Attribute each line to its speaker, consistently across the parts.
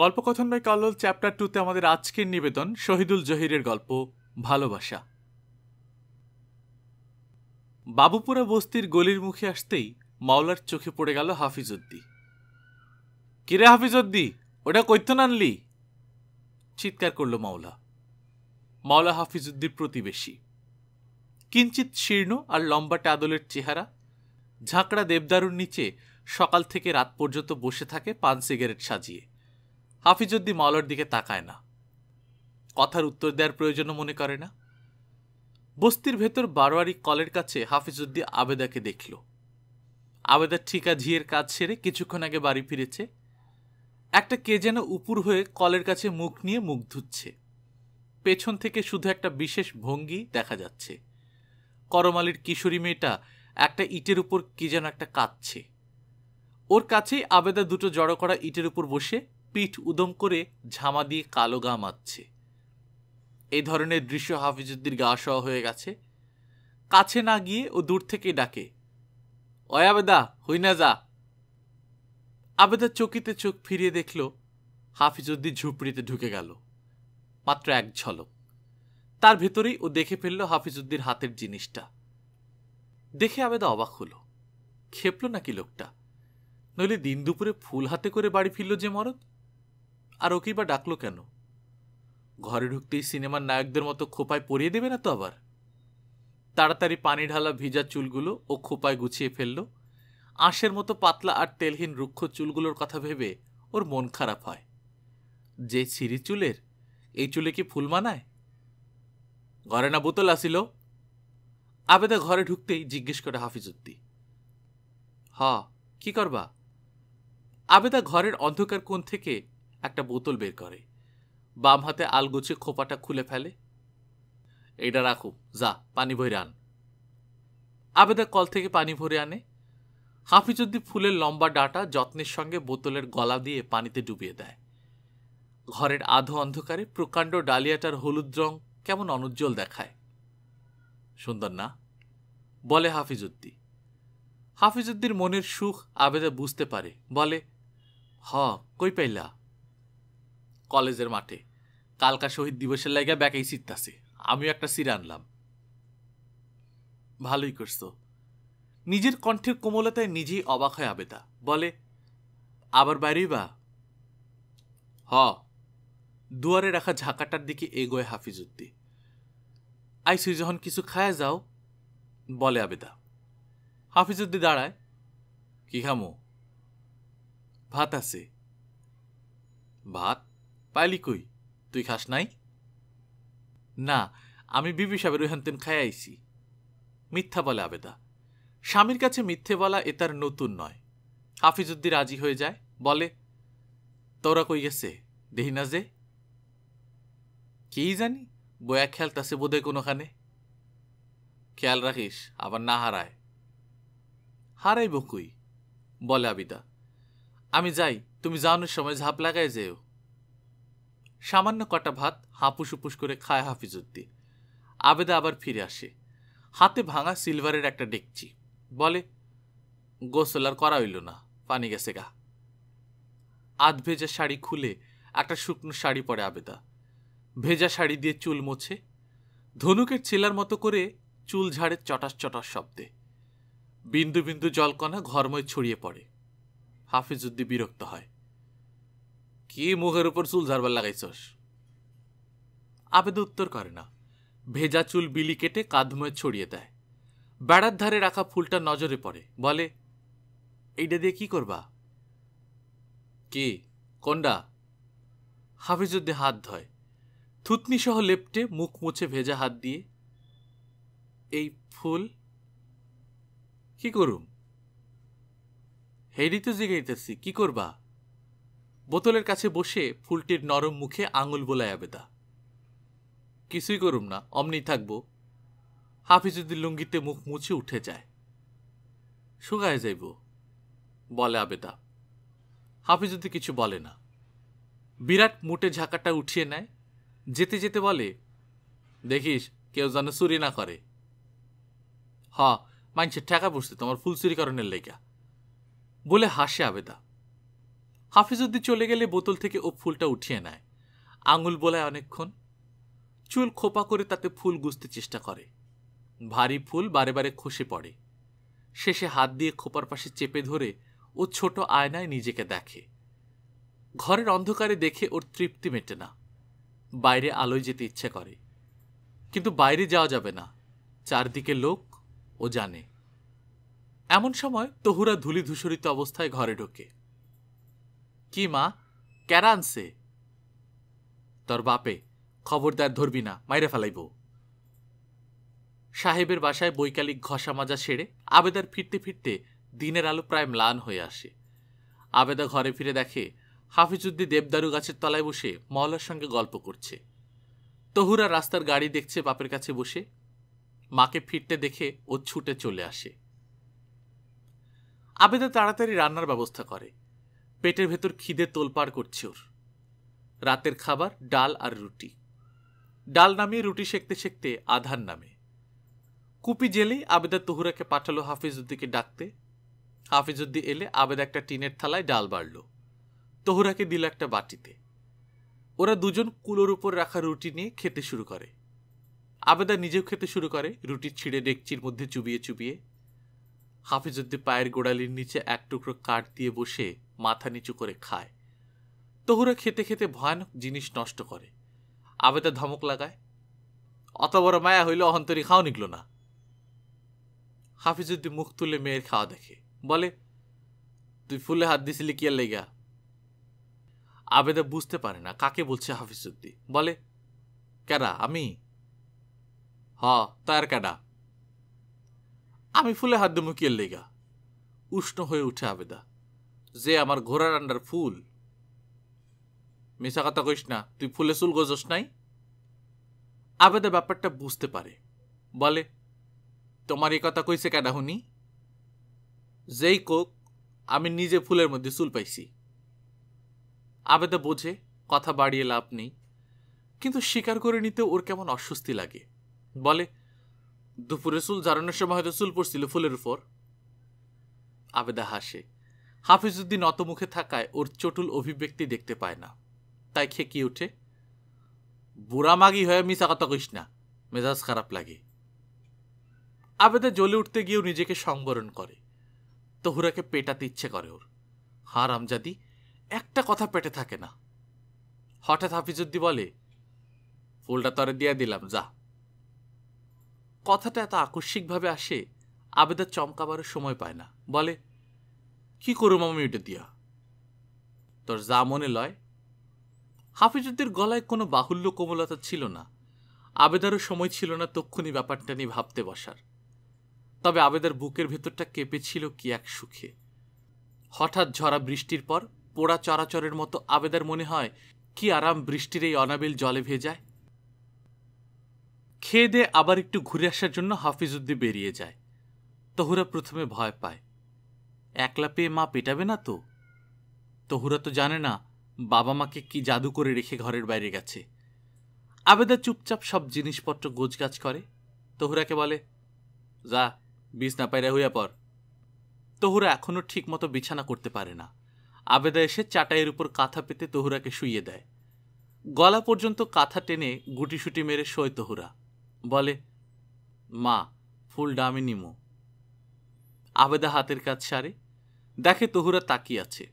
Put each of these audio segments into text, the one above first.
Speaker 1: গল্পকথন by Kallol chapter টুতে আমাদের আজকের নিবেদন শহীদুল জহিরের গল্প ভালোবাসা বাবুপুরা বস্তির গলির মুখে আসতেই মাওলার চোখে পড়ে গেল হাফিজুদ্দি কিরে হাফিজুদ্দি ওটা কৈত্য আনলি চিৎকার করল মাওলা মাওলা হাফিজুদ্দির প্রতিবেশী কিঞ্চিত শীর্ণ আর লম্বা টাদলের চেহারা ঝাঁকড়া দেবদারুর নিচে সকাল থেকে রাত পর্যন্ত বসে থাকে পান সিগারেট সাজিয়ে হাফিজুদ্দি মাওলার দিকে তাকায় না কথার উত্তর দেওয়ার প্রয়োজনও মনে করে না বস্তির ভেতর বারোয়ারি কলের কাছে হাফিজুদ্দি আবেদাকে দেখল আবেদার ঠিকা ঝিয়ের কাজ সেরে কিছুক্ষণ আগে বাড়ি ফিরেছে একটা কে যেন উপুর হয়ে কলের কাছে মুখ নিয়ে মুখ ধুচ্ছে পেছন থেকে শুধু একটা বিশেষ ভঙ্গি দেখা যাচ্ছে করমালির কিশোরী মেয়েটা একটা ইটের উপর কি যেন একটা কাঁদছে ওর কাছেই আবেদা দুটো জড়ো করা ইটের উপর বসে পিঠ উদম করে ঝামা দিয়ে কালো গা মাচ্ছে এই ধরনের দৃশ্য হাফিজুদ্দির গা সহ হয়ে গেছে কাছে না গিয়ে ও দূর থেকে ডাকে আবেদা হই না যা আবেদা চকিতে চোখ ফিরিয়ে দেখল হাফিজুদ্দিন ঝুপড়িতে ঢুকে গেল মাত্র এক ঝলক তার ভেতরেই ও দেখে ফেলল হাফিজুদ্দির হাতের জিনিসটা দেখে আবেদা অবাক হল খেপল নাকি লোকটা নইলে দিন দুপুরে ফুল হাতে করে বাড়ি ফিরল যে মরদ আর ওকেই বা ডাকলো কেন ঘরে ঢুকতেই সিনেমার নায়কদের মতো খোপায় পরিয়ে দেবে না তো আবার তাড়াতাড়ি পানি ঢালা ভিজা চুলগুলো ও খোপায় গুছিয়ে ফেলল আঁশের মতো পাতলা আর তেলহীন রুক্ষ চুলগুলোর কথা ভেবে ওর মন খারাপ হয় যে ছিঁড়ি চুলের এই চুলে কি ফুল মানায় ঘরে না বোতল আসিল আবেদা ঘরে ঢুকতেই জিজ্ঞেস করে হাফিজুদ্দি হ কি করবা আবেদা ঘরের অন্ধকার কোণ থেকে একটা বোতল বের করে বাম হাতে আলগুছে খোপাটা খুলে ফেলে এইটা রাখো যা পানি ভরে আন আবেদা কল থেকে পানি ভরে আনে হাফিজুদ্দি ফুলের লম্বা ডাটা যত্নের সঙ্গে বোতলের গলা দিয়ে পানিতে ডুবিয়ে দেয় ঘরের আধো অন্ধকারে প্রকাণ্ড ডালিয়াটার হলুদ রং কেমন অনুজ্জ্বল দেখায় সুন্দর না বলে হাফিজুদ্দি হাফিজুদ্দির মনের সুখ আবেদা বুঝতে পারে বলে হ কই পাইলা কলেজের মাঠে কালকা শহীদ দিবসের লাইগা ব্যাকেই চিত্তাছে আমিও একটা সিরা আনলাম ভালোই করছ নিজের কণ্ঠের কোমলতায় নিজেই অবাক হয় আবেদা বলে আবার বাইরে বা হ দুয়ারে রাখা ঝাঁকাটার দিকে এগোয় হাফিজুদ্দি আইসি যখন কিছু খায় যাও বলে আবেদা হাফিজুদ্দি দাঁড়ায় কি খামো ভাত আছে ভাত পাইলি কই তুই খাস নাই না আমি বিবি সাহেবের তেন খাই আইছি মিথ্যা বলে আবেদা স্বামীর কাছে মিথ্যে বলা এ তার নতুন নয় হাফিজুদ্দি রাজি হয়ে যায় বলে তোরা কই গেছে দেহি না যে কি জানি বয়া খেয়াল তাছে বোধে কোনোখানে খেয়াল রাখিস আবার না হারায় হারাই বকুই বলে আবিদা আমি যাই তুমি জানোর সময় ঝাঁপ লাগায় যেও সামান্য কটা ভাত হাঁপুস উপুস করে খায় হাফিজুদ্দি আবেদা আবার ফিরে আসে হাতে ভাঙা সিলভারের একটা ডেকচি বলে গোসল আর করা হইল না পানি গেছে গা আধ ভেজা শাড়ি খুলে একটা শুকনো শাড়ি পরে আবেদা ভেজা শাড়ি দিয়ে চুল মোছে ধনুকের ছেলার মতো করে চুল ঝাড়ে চটাস চটাস শব্দে বিন্দু বিন্দু জলকণা ঘরময় ছড়িয়ে পড়ে হাফিজুদ্দি বিরক্ত হয় কি মুখের উপর চুল ঝাড়বার লাগাইছস আবেদ উত্তর করে না ভেজা চুল বিলি কেটে কাঁধময় ছড়িয়ে দেয় বেড়ার ধারে রাখা ফুলটা নজরে পড়ে বলে এইটা দিয়ে কি করবা কি কোনডা হাফিজুদ্দি হাত ধয় থুতনি সহ লেপটে মুখ মুছে ভেজা হাত দিয়ে এই ফুল কি করুম হেরিতে জিগাইতেছি কি করবা বোতলের কাছে বসে ফুলটির নরম মুখে আঙুল বোলায় আবেদা কিছুই করুম না অমনি থাকবো হাফিজুদ্দিন লুঙ্গিতে মুখ মুছে উঠে যায় শুকায় যাইব বলে আবেদা হাফিজুদ্দিন কিছু বলে না বিরাট মুটে ঝাঁকাটা উঠিয়ে নেয় যেতে যেতে বলে দেখিস কেউ যেন চুরি না করে হ মানছে ঠেকা বসতে তোমার ফুল চুরি করণের লেখা বলে হাসে আবেদা হাফিজুদ্দিন চলে গেলে বোতল থেকে ও ফুলটা উঠিয়ে নেয় আঙুল বোলায় অনেকক্ষণ চুল খোপা করে তাতে ফুল গুঁজতে চেষ্টা করে ভারী ফুল বারে বারে খসে পড়ে শেষে হাত দিয়ে খোপার পাশে চেপে ধরে ও ছোট আয়নায় নিজেকে দেখে ঘরের অন্ধকারে দেখে ওর তৃপ্তি মেটে না বাইরে আলোয় যেতে ইচ্ছে করে কিন্তু বাইরে যাওয়া যাবে না চারদিকে লোক ও জানে এমন সময় তহুরা ধূলি ধূসরিত অবস্থায় ঘরে ঢোকে কি মা কেরা আনছে তোর বাপে খবরদার ধরবি না মাইরে ফেলাইব সাহেবের বাসায় বৈকালিক ঘষা মাজা সেরে আবেদার ফিরতে ফিরতে দিনের আলো প্রায় ম্লান হয়ে আসে আবেদা ঘরে ফিরে দেখে হাফিজুদ্দি দেবদারু গাছের তলায় বসে মহলার সঙ্গে গল্প করছে তহুরা রাস্তার গাড়ি দেখছে বাপের কাছে বসে মাকে ফিরতে দেখে ও ছুটে চলে আসে আবেদা তাড়াতাড়ি রান্নার ব্যবস্থা করে পেটের ভেতর খিদে তোলপাড় করছে ওর রাতের খাবার ডাল আর রুটি ডাল নামিয়ে রুটি সেঁকতে সেঁকতে আধার নামে কুপি জেলেই আবেদা তহুরাকে পাঠালো হাফিজুদ্দিকে ডাকতে হাফিজুদ্দি এলে আবেদা একটা টিনের থালায় ডাল বাড়ল তহুরাকে দিল একটা বাটিতে ওরা দুজন কুলোর উপর রাখা রুটি নিয়ে খেতে শুরু করে আবেদা নিজেও খেতে শুরু করে রুটি ছিঁড়ে ডেকচির মধ্যে চুবিয়ে চুবিয়ে হাফিজুদ্দি পায়ের গোড়ালির নিচে এক টুকরো কাঠ দিয়ে বসে মাথা নিচু করে খায় তহুরা খেতে খেতে ভয়ানক জিনিস নষ্ট করে আবেদা ধমক লাগায় অত বড় মায়া হইল অহন্তরী খাও নিগল না হাফিজুদ্দি মুখ তুলে মেয়ের খাওয়া দেখে বলে তুই ফুলে হাত দিছিলি কি লেগা আবেদা বুঝতে পারে না কাকে বলছে হাফিজুদ্দি বলে কেডা আমি হ তার ক্যাডা আমি ফুলে হাত দেবো কি আর লেগা উষ্ণ হয়ে উঠে আবেদা যে আমার ঘোড়ার আন্ডার ফুল মিশা কথা কইস না তুই ফুলে চুল গজস নাই আবেদা ব্যাপারটা বুঝতে পারে বলে তোমার এ কথা কইছে কেন হুনি যেই কোক আমি নিজে ফুলের মধ্যে চুল পাইছি আবেদা বোঝে কথা বাড়িয়ে লাভ নেই কিন্তু স্বীকার করে নিতে ওর কেমন অস্বস্তি লাগে বলে দুপুরে চুল জারানোর সময় হয়তো চুল পড়ছিল ফুলের উপর আবেদা হাসে হাফিজউদ্দিন অতমুখে থাকায় ওর চটুল অভিব্যক্তি দেখতে পায় না তাই খেকিয়ে ওঠে বুড়া মাগি হয়ে মিশা কথা কইস না মেজাজ খারাপ লাগে আবেদে জ্বলে উঠতে গিয়েও নিজেকে সংবরণ করে তহুরাকে পেটাতে ইচ্ছে করে ওর হার আমজাদি একটা কথা পেটে থাকে না হঠাৎ হাফিজুদ্দি বলে ফুলটা তরে দিয়ে দিলাম যা কথাটা এত আকস্মিকভাবে আসে আবেদা চমকাবারও সময় পায় না বলে কি করুম আমি এটা দিয়া তোর যা মনে লয় হাফিজুদ্দের গলায় কোনো বাহুল্য কোমলতা ছিল না আবেদারও সময় ছিল না তক্ষুনি ব্যাপারটা নিয়ে ভাবতে বসার তবে আবেদার বুকের ভেতরটা কেঁপেছিল কি এক সুখে হঠাৎ ঝরা বৃষ্টির পর পোড়া চরাচরের মতো আবেদার মনে হয় কি আরাম বৃষ্টির এই অনাবিল জলে ভেজায় খেয়ে আবার একটু ঘুরে আসার জন্য হাফিজুদ্দি বেরিয়ে যায় তহুরা প্রথমে ভয় পায় একলা পেয়ে মা পেটাবে না তো তহুরা তো জানে না বাবা মাকে কি জাদু করে রেখে ঘরের বাইরে গেছে আবেদা চুপচাপ সব জিনিসপত্র গাছ করে তহুরাকে বলে যা না পায়রা হইয়া পর তহুরা এখনও ঠিকমতো বিছানা করতে পারে না আবেদা এসে চাটাইয়ের উপর কাঁথা পেতে তহুরাকে শুইয়ে দেয় গলা পর্যন্ত কাঁথা টেনে গুটিসুটি মেরে শোয় তহুরা বলে মা ফুল ডামে নিমো আবেদা হাতের কাজ সারে দেখে তহুরা তাকিয়ে আছে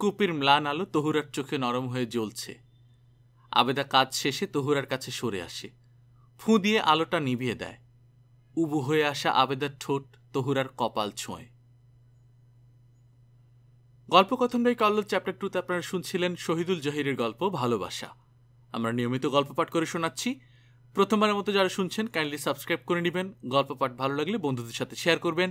Speaker 1: কুপির ম্লান আলো তহুরার চোখে নরম হয়ে জ্বলছে আবেদা কাজ শেষে তহুরার কাছে সরে আসে ফুঁ দিয়ে আলোটা নিভিয়ে দেয় উবু হয়ে আসা আবেদার ঠোঁট তহুরার কপাল ছোঁয় গল্পকথনটাই কল্লোল চ্যাপ্টার টুতে আপনারা শুনছিলেন শহীদুল জহিরের গল্প ভালোবাসা আমরা নিয়মিত গল্প পাঠ করে শোনাচ্ছি প্রথমবারের মতো যারা শুনছেন কাইন্ডলি সাবস্ক্রাইব করে নেবেন গল্প পাঠ ভালো লাগলে বন্ধুদের সাথে শেয়ার করবেন